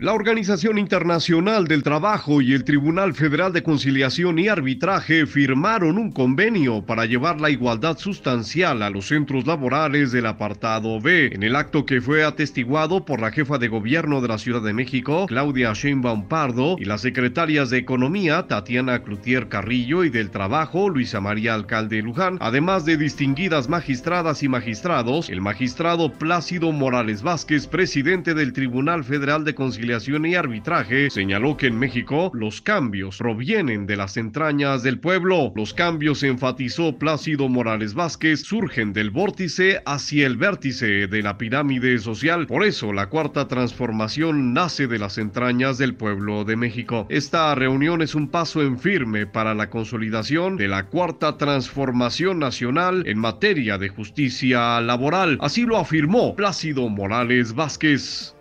La Organización Internacional del Trabajo y el Tribunal Federal de Conciliación y Arbitraje firmaron un convenio para llevar la igualdad sustancial a los centros laborales del apartado B. En el acto que fue atestiguado por la jefa de gobierno de la Ciudad de México, Claudia Sheinbaum Pardo, y las secretarias de Economía, Tatiana Clutier Carrillo, y del Trabajo, Luisa María Alcalde Luján, además de distinguidas magistradas y magistrados, el magistrado Plácido Morales Vázquez, presidente del Tribunal Federal de Conciliación y Arbitraje señaló que en México los cambios provienen de las entrañas del pueblo. Los cambios, enfatizó Plácido Morales Vázquez, surgen del vórtice hacia el vértice de la pirámide social. Por eso la cuarta transformación nace de las entrañas del pueblo de México. Esta reunión es un paso en firme para la consolidación de la cuarta transformación nacional en materia de justicia laboral. Así lo afirmó Plácido Morales Vázquez.